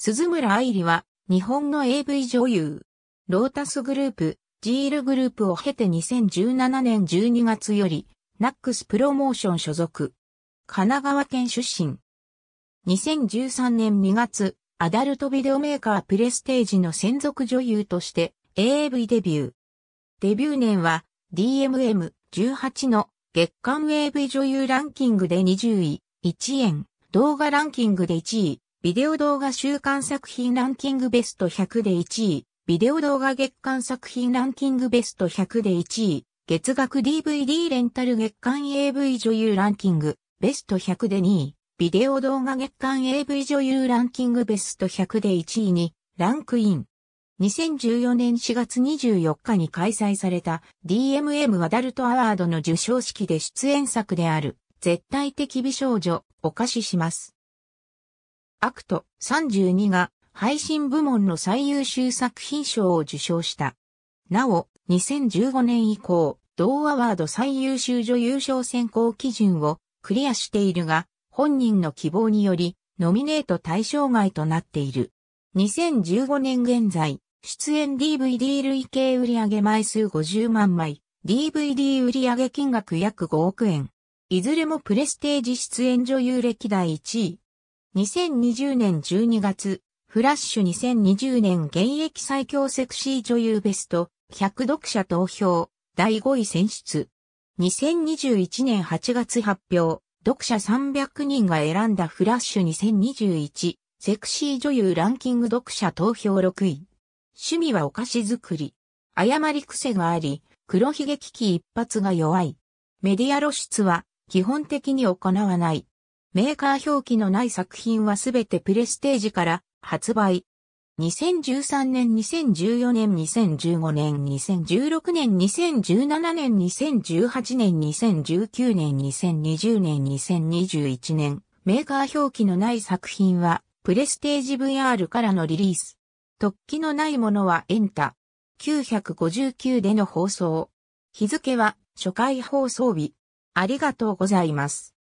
鈴村愛理は、日本の AV 女優。ロータスグループ、ジールグループを経て2017年12月より、ナックスプロモーション所属。神奈川県出身。2013年2月、アダルトビデオメーカープレステージの専属女優として a v デビュー。デビュー年は DMM18 の月間 AV 女優ランキングで20位、1円、動画ランキングで1位、ビデオ動画週間作品ランキングベスト100で1位、ビデオ動画月間作品ランキングベスト100で1位、月額 DVD レンタル月間 AV 女優ランキングベスト100で2位、ビデオ動画月間 AV 女優ランキングベスト100で1位にランクイン。2014年4月24日に開催された DMM アダルトアワードの受賞式で出演作である絶対的美少女お貸しします。アクト32が配信部門の最優秀作品賞を受賞した。なお、2015年以降、同アワード最優秀女優賞選考基準をクリアしているが、本人の希望により、ノミネート対象外となっている。2015年現在、出演 DVD 累計売上枚数50万枚、DVD 売上金額約5億円。いずれもプレステージ出演女優歴代1位、2020年12月、フラッシュ2020年現役最強セクシー女優ベスト100読者投票第5位選出。2021年8月発表、読者300人が選んだフラッシュ2021セクシー女優ランキング読者投票6位。趣味はお菓子作り。誤り癖があり、黒ひげ危機一発が弱い。メディア露出は基本的に行わない。メーカー表記のない作品はすべてプレステージから発売。2013年、2014年、2015年、2016年、2017年、2018年、2019年、2020年、2021年、メーカー表記のない作品は、プレステージ VR からのリリース。突起のないものはエンタ。959での放送。日付は初回放送日。ありがとうございます。